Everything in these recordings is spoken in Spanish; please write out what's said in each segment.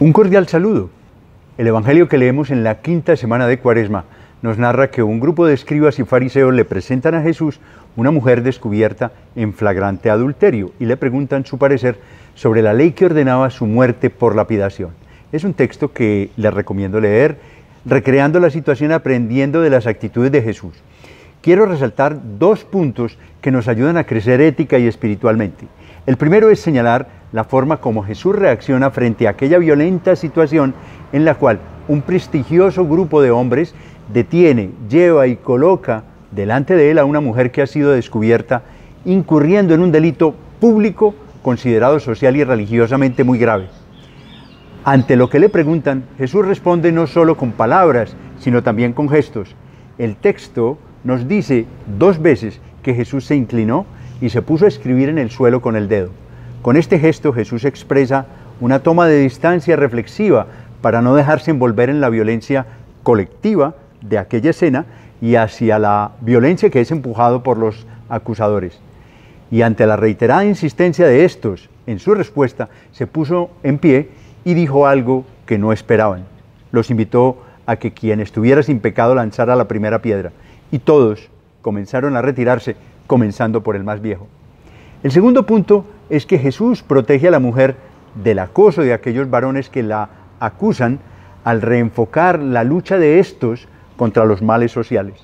Un cordial saludo. El Evangelio que leemos en la quinta semana de Cuaresma nos narra que un grupo de escribas y fariseos le presentan a Jesús una mujer descubierta en flagrante adulterio y le preguntan su parecer sobre la ley que ordenaba su muerte por lapidación. Es un texto que les recomiendo leer, recreando la situación aprendiendo de las actitudes de Jesús. Quiero resaltar dos puntos que nos ayudan a crecer ética y espiritualmente. El primero es señalar la forma como Jesús reacciona frente a aquella violenta situación en la cual un prestigioso grupo de hombres detiene, lleva y coloca delante de él a una mujer que ha sido descubierta incurriendo en un delito público considerado social y religiosamente muy grave. Ante lo que le preguntan, Jesús responde no solo con palabras, sino también con gestos. El texto nos dice dos veces que Jesús se inclinó y se puso a escribir en el suelo con el dedo. Con este gesto Jesús expresa una toma de distancia reflexiva para no dejarse envolver en la violencia colectiva de aquella escena y hacia la violencia que es empujado por los acusadores. Y ante la reiterada insistencia de estos en su respuesta, se puso en pie y dijo algo que no esperaban. Los invitó a que quien estuviera sin pecado lanzara la primera piedra. Y todos comenzaron a retirarse, comenzando por el más viejo. El segundo punto es que Jesús protege a la mujer del acoso de aquellos varones que la acusan al reenfocar la lucha de estos contra los males sociales.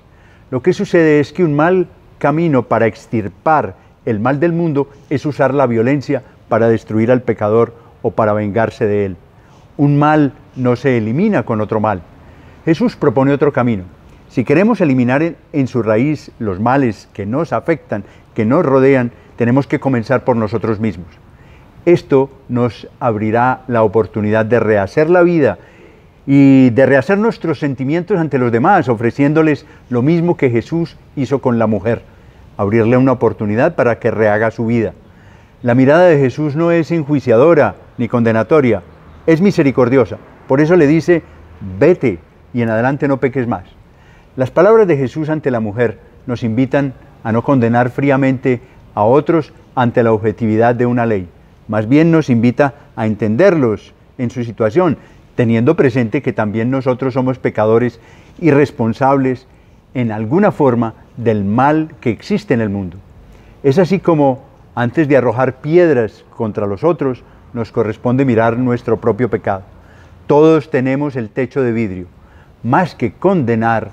Lo que sucede es que un mal camino para extirpar el mal del mundo es usar la violencia para destruir al pecador o para vengarse de él. Un mal no se elimina con otro mal. Jesús propone otro camino. Si queremos eliminar en, su raíz los males que nos afectan, que nos rodean, tenemos que comenzar por nosotros mismos. Esto nos abrirá la oportunidad de rehacer la vida y de rehacer nuestros sentimientos ante los demás, ofreciéndoles lo mismo que Jesús hizo con la mujer, abrirle una oportunidad para que rehaga su vida. La mirada de Jesús no es enjuiciadora ni condenatoria, es misericordiosa. Por eso le dice, vete y en adelante no peques más. Las palabras de Jesús ante la mujer nos invitan a no condenar fríamente a otros ante la objetividad de una ley. Más bien nos invita a entenderlos en su situación, teniendo presente que también nosotros somos pecadores y responsables en alguna forma del mal que existe en el mundo. Es así como, antes de arrojar piedras contra los otros, nos corresponde mirar nuestro propio pecado. Todos tenemos el techo de vidrio. Más que condenar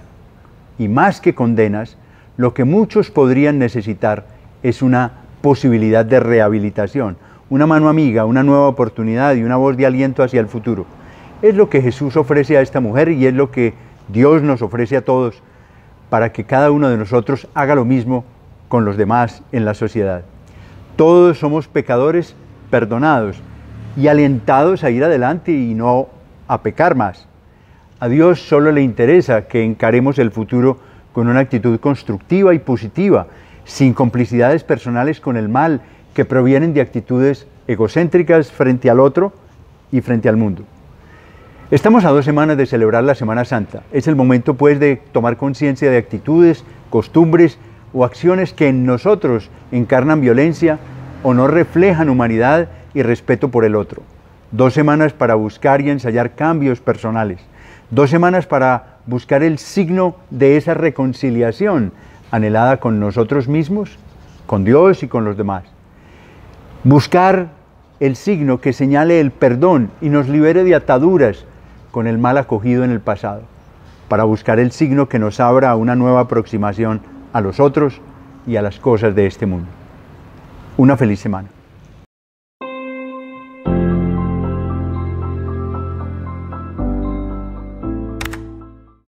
y más que condenas, lo que muchos podrían necesitar es una posibilidad de rehabilitación, una mano amiga, una nueva oportunidad y una voz de aliento hacia el futuro. Es lo que Jesús ofrece a esta mujer y es lo que Dios nos ofrece a todos para que cada uno de nosotros haga lo mismo con los demás en la sociedad. Todos somos pecadores perdonados y alentados a ir adelante y no a pecar más. A Dios solo le interesa que encaremos el futuro con una actitud constructiva y positiva sin complicidades personales con el mal que provienen de actitudes egocéntricas frente al otro y frente al mundo. Estamos a dos semanas de celebrar la Semana Santa. Es el momento pues de tomar conciencia de actitudes, costumbres o acciones que en nosotros encarnan violencia o no reflejan humanidad y respeto por el otro. Dos semanas para buscar y ensayar cambios personales. Dos semanas para buscar el signo de esa reconciliación anhelada con nosotros mismos, con Dios y con los demás. Buscar el signo que señale el perdón y nos libere de ataduras con el mal acogido en el pasado, para buscar el signo que nos abra a una nueva aproximación a los otros y a las cosas de este mundo. Una feliz semana.